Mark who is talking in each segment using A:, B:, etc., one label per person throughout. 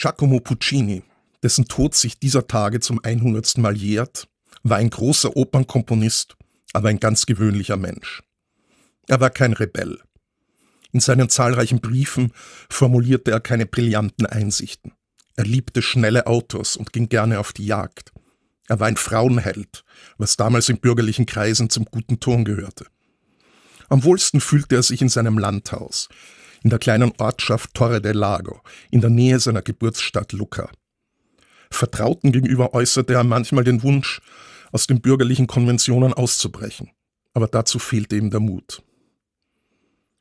A: Giacomo Puccini, dessen Tod sich dieser Tage zum 100. Mal jährt, war ein großer Opernkomponist, aber ein ganz gewöhnlicher Mensch. Er war kein Rebell. In seinen zahlreichen Briefen formulierte er keine brillanten Einsichten. Er liebte schnelle Autos und ging gerne auf die Jagd. Er war ein Frauenheld, was damals in bürgerlichen Kreisen zum guten Ton gehörte. Am wohlsten fühlte er sich in seinem Landhaus, in der kleinen Ortschaft Torre del Lago, in der Nähe seiner Geburtsstadt Lucca. Vertrauten gegenüber äußerte er manchmal den Wunsch, aus den bürgerlichen Konventionen auszubrechen. Aber dazu fehlte ihm der Mut.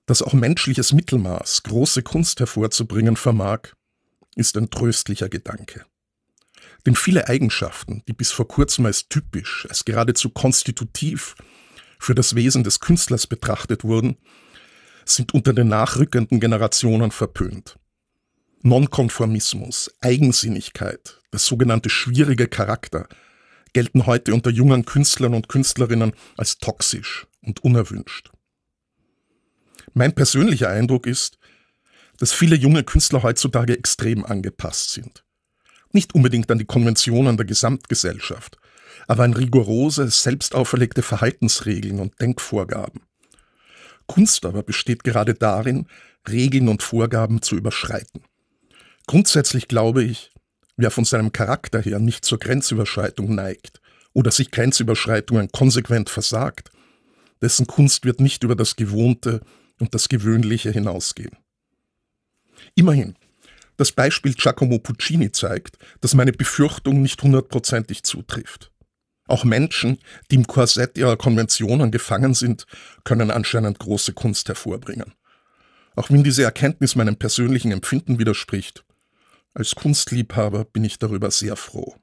A: Dass auch menschliches Mittelmaß große Kunst hervorzubringen vermag, ist ein tröstlicher Gedanke. Denn viele Eigenschaften, die bis vor kurzem als typisch, als geradezu konstitutiv für das Wesen des Künstlers betrachtet wurden, sind unter den nachrückenden Generationen verpönt. Nonkonformismus, Eigensinnigkeit, der sogenannte schwierige Charakter gelten heute unter jungen Künstlern und Künstlerinnen als toxisch und unerwünscht. Mein persönlicher Eindruck ist, dass viele junge Künstler heutzutage extrem angepasst sind. Nicht unbedingt an die Konventionen der Gesamtgesellschaft, aber an rigorose, selbstauferlegte Verhaltensregeln und Denkvorgaben. Kunst aber besteht gerade darin, Regeln und Vorgaben zu überschreiten. Grundsätzlich glaube ich, wer von seinem Charakter her nicht zur Grenzüberschreitung neigt oder sich Grenzüberschreitungen konsequent versagt, dessen Kunst wird nicht über das Gewohnte und das Gewöhnliche hinausgehen. Immerhin, das Beispiel Giacomo Puccini zeigt, dass meine Befürchtung nicht hundertprozentig zutrifft. Auch Menschen, die im Korsett ihrer Konventionen gefangen sind, können anscheinend große Kunst hervorbringen. Auch wenn diese Erkenntnis meinem persönlichen Empfinden widerspricht, als Kunstliebhaber bin ich darüber sehr froh.